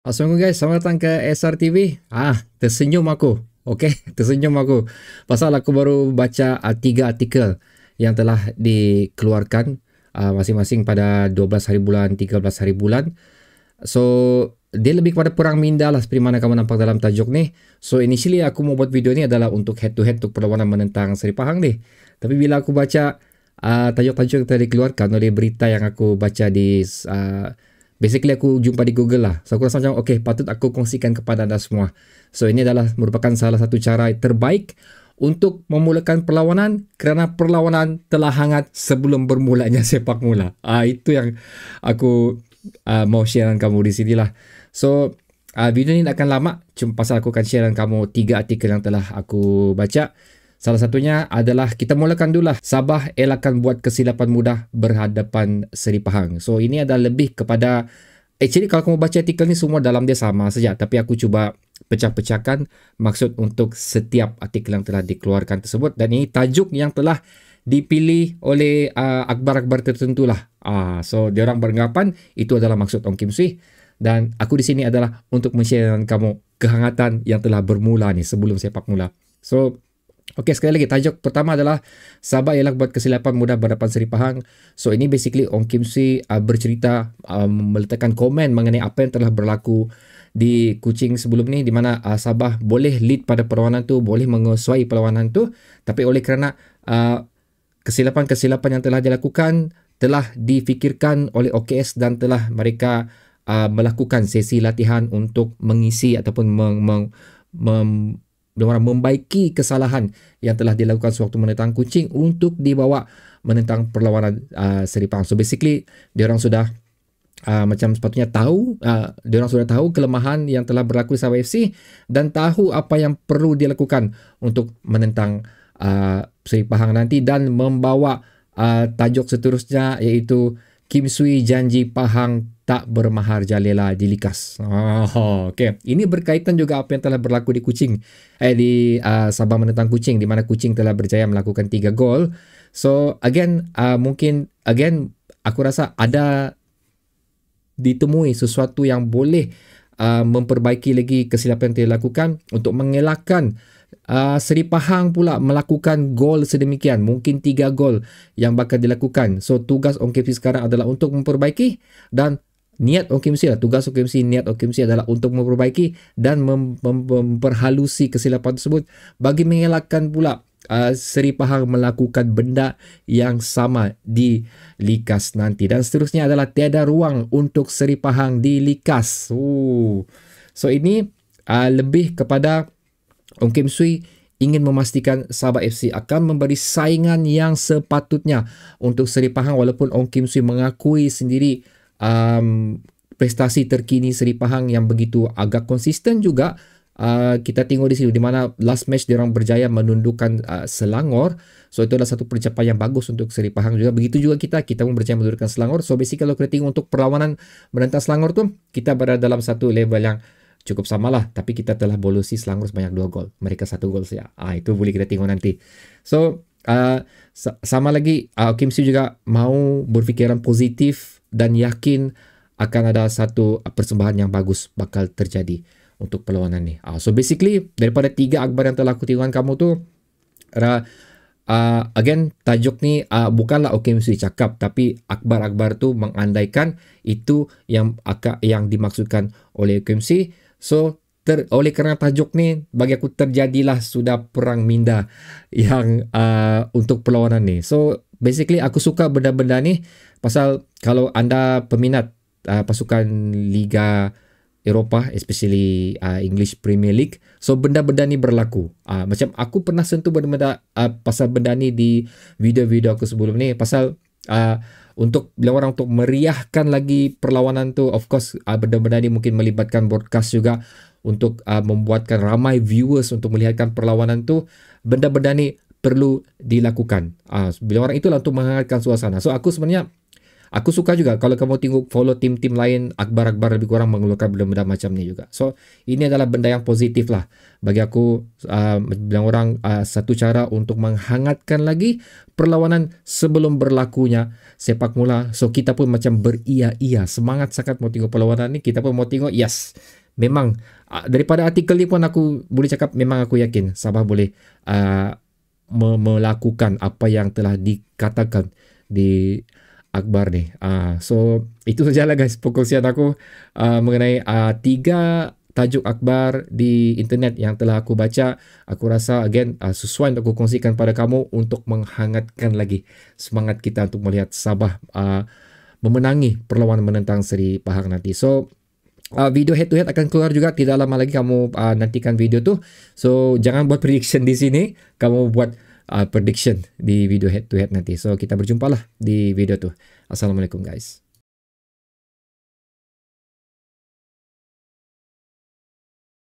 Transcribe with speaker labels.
Speaker 1: Assalamualaikum guys, selamat datang ke SRTV Ah, tersenyum aku Okay, tersenyum aku Pasal aku baru baca uh, tiga artikel Yang telah dikeluarkan uh, Masing-masing pada 12 hari bulan, 13 hari bulan So, dia lebih kepada perang minda lah Seperti mana kamu nampak dalam tajuk ni So, initially aku mau buat video ni adalah Untuk head-to-head untuk perlawanan menentang Seri Pahang ni Tapi bila aku baca uh, Tajuk-tajuk yang telah dikeluarkan oleh berita yang aku baca di uh, basically aku jumpa di Google lah. So aku rasa macam okey patut aku kongsikan kepada anda semua. So ini adalah merupakan salah satu cara terbaik untuk memulakan perlawanan kerana perlawanan telah hangat sebelum bermulanya sepak mula. Ah uh, itu yang aku uh, mau share dengan kamu di sini lah. So uh, video ni akan lama cuma pasal aku akan share dengan kamu tiga artikel yang telah aku baca. Salah satunya adalah kita mulakan dulu lah Sabah elakkan buat kesilapan mudah berhadapan Seri Pahang. So ini adalah lebih kepada actually eh, kalau kamu baca artikel ni semua dalam dia sama saja tapi aku cuba pecah-pecahkan maksud untuk setiap artikel yang telah dikeluarkan tersebut dan ini tajuk yang telah dipilih oleh uh, akbar-akbar tertentu lah. Uh, so dia orang beranggapan itu adalah maksud Ong Kim Sui dan aku di sini adalah untuk men kamu kehangatan yang telah bermula ni sebelum sepak mula. So Okey, sekali lagi tajuk pertama adalah Sabah ialah buat kesilapan mudah berhadapan Seri Pahang. So ini basically Ong Kim Si uh, bercerita um, meletakkan komen mengenai apa yang telah berlaku di Kuching sebelum ni di mana uh, Sabah boleh lead pada perlawanan tu, boleh mengesuai perlawanan tu tapi oleh kerana uh, kesilapan-kesilapan uh, yang telah dilakukan telah difikirkan oleh OKS dan telah mereka uh, melakukan sesi latihan untuk mengisi ataupun mem- mem- mem- mereka membaiki kesalahan yang telah dilakukan sewaktu menentang kucing untuk dibawa menentang perlawanan uh, Seri Pang. So basically, orang sudah uh, macam sepatutnya tahu, uh, ah, diorang sudah tahu kelemahan yang telah berlaku di Sabah FC dan tahu apa yang perlu dilakukan untuk menentang uh, Seri Pahang nanti dan membawa uh, tajuk seterusnya iaitu Kim Sui janji Pahang tak bermahar jalela di Oh, ah, okay. Ini berkaitan juga apa yang telah berlaku di Kuching. Eh, di uh, Sabah menentang Kuching. Di mana Kuching telah berjaya melakukan tiga gol. So, again, uh, mungkin, again, aku rasa ada ditemui sesuatu yang boleh uh, memperbaiki lagi kesilapan yang dilakukan untuk mengelakkan uh, Seri Pahang pula melakukan gol sedemikian mungkin tiga gol yang bakal dilakukan so tugas Ong Kim Si sekarang adalah untuk memperbaiki dan niat Ong Kim Si lah tugas Ong Kim Si niat Ong Kim Si adalah untuk memperbaiki dan mem- mem- memperhalusi kesilapan tersebut bagi mengelakkan pula uh, Seri Pahang melakukan benda yang sama di Likas nanti dan seterusnya adalah tiada ruang untuk Seri Pahang di Likas. Ooh. So ini uh, lebih kepada Ong Kim Sui ingin memastikan Sabah FC akan memberi saingan yang sepatutnya untuk Seri Pahang walaupun Ong Kim Sui mengakui sendiri um, prestasi terkini Seri Pahang yang begitu agak konsisten juga Uh, kita tengok di sini di mana last match dia orang berjaya menundukkan uh, Selangor. So itu adalah satu pencapaian yang bagus untuk Seri Pahang juga. Begitu juga kita kita pun berjaya menundukkan Selangor. So basically kalau kita tengok untuk perlawanan menentang Selangor tu kita berada dalam satu level yang cukup samalah tapi kita telah bolusi Selangor sebanyak 2 gol. Mereka satu gol saja. Ah itu boleh kita tengok nanti. So uh, sama lagi uh, Kim Siu juga mau berfikiran positif dan yakin akan ada satu persembahan yang bagus bakal terjadi untuk perlawanan ni. Uh, so basically daripada tiga akbar yang telah aku tirukan kamu tu uh, again tajuk ni uh, bukanlah okey mesti cakap tapi akbar-akbar tu mengandaikan itu yang akak yang dimaksudkan oleh KMC. So ter, oleh kerana tajuk ni bagi aku terjadilah sudah perang minda yang uh, untuk perlawanan ni. So basically aku suka benda-benda ni pasal kalau anda peminat uh, pasukan liga Eropah especially uh, English Premier League so benda-benda ni berlaku uh, macam aku pernah sentuh benda-benda uh, pasal benda ni di video-video aku sebelum ni pasal uh, untuk bila orang untuk meriahkan lagi perlawanan tu of course uh, benda-benda ni mungkin melibatkan broadcast juga untuk uh, membuatkan ramai viewers untuk melihatkan perlawanan tu benda-benda ni perlu dilakukan uh, bila orang itulah untuk menghangatkan suasana so aku sebenarnya Aku suka juga kalau kamu tengok follow tim-tim lain akbar-akbar lebih kurang mengeluarkan benda-benda macam ni juga. So ini adalah benda yang positif lah bagi aku uh, bilang orang uh, satu cara untuk menghangatkan lagi perlawanan sebelum berlakunya sepak mula. So kita pun macam beria-ia semangat sangat mau tengok perlawanan ni kita pun mau tengok yes memang uh, daripada artikel ni pun aku boleh cakap memang aku yakin Sabah boleh uh, melakukan apa yang telah dikatakan di Akbar nih. Ah, uh, so itu sajalah guys pukul aku uh, mengenai uh, tiga tajuk akbar di internet yang telah aku baca. Aku rasa again uh, sesuai untuk aku kongsikan pada kamu untuk menghangatkan lagi semangat kita untuk melihat Sabah uh, memenangi perlawanan menentang Seri Pahang nanti. So Uh, video head to head akan keluar juga tidak lama lagi kamu uh, nantikan video tu. So jangan buat prediction di sini. Kamu buat uh, prediction di video head to head nanti. So kita berjumpa lah di video tu. Assalamualaikum guys.